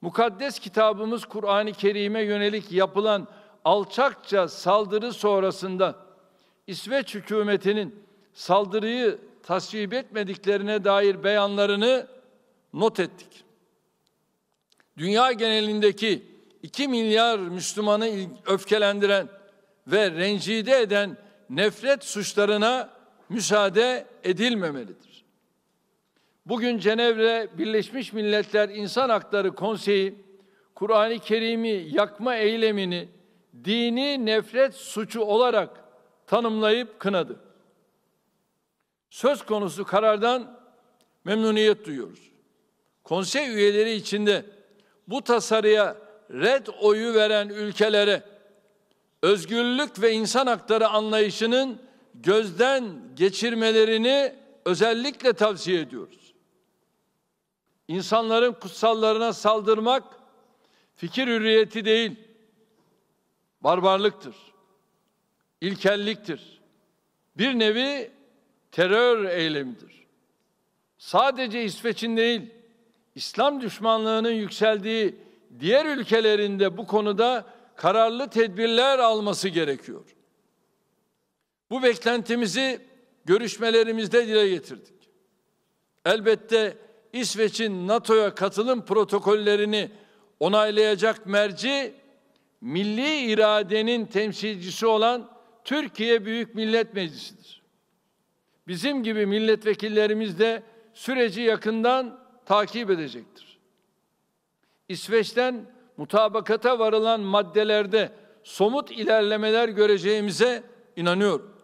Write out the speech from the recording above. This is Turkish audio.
Mukaddes kitabımız Kur'an-ı Kerim'e yönelik yapılan alçakça saldırı sonrasında İsveç hükümetinin saldırıyı tasvip etmediklerine dair beyanlarını not ettik. Dünya genelindeki 2 milyar Müslümanı öfkelendiren ve rencide eden nefret suçlarına müsaade edilmemelidir. Bugün Cenevre Birleşmiş Milletler İnsan Hakları Konseyi Kur'an-ı Kerim'i yakma eylemini dini nefret suçu olarak tanımlayıp kınadı. Söz konusu karardan memnuniyet duyuyoruz. Konsey üyeleri içinde bu tasarıya red oyu veren ülkelere özgürlük ve insan hakları anlayışının gözden geçirmelerini özellikle tavsiye ediyoruz insanların kutsallarına saldırmak fikir hürriyeti değil, barbarlıktır, ilkelliktir. Bir nevi terör eylemidir. Sadece İsveç'in değil, İslam düşmanlığının yükseldiği diğer ülkelerinde bu konuda kararlı tedbirler alması gerekiyor. Bu beklentimizi görüşmelerimizde dile getirdik. Elbette İsveç'in NATO'ya katılım protokollerini onaylayacak merci milli iradenin temsilcisi olan Türkiye Büyük Millet Meclisi'dir. Bizim gibi milletvekillerimiz de süreci yakından takip edecektir. İsveç'ten mutabakata varılan maddelerde somut ilerlemeler göreceğimize inanıyorum.